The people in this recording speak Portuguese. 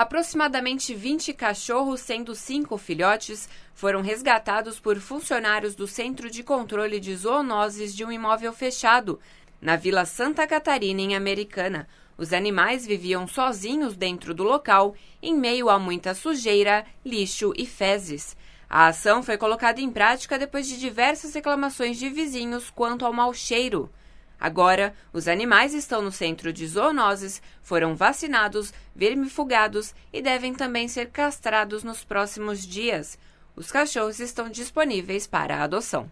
Aproximadamente 20 cachorros, sendo cinco filhotes, foram resgatados por funcionários do Centro de Controle de Zoonoses de um imóvel fechado, na Vila Santa Catarina, em Americana. Os animais viviam sozinhos dentro do local, em meio a muita sujeira, lixo e fezes. A ação foi colocada em prática depois de diversas reclamações de vizinhos quanto ao mau cheiro. Agora, os animais estão no centro de zoonoses, foram vacinados, vermifugados e devem também ser castrados nos próximos dias. Os cachorros estão disponíveis para adoção.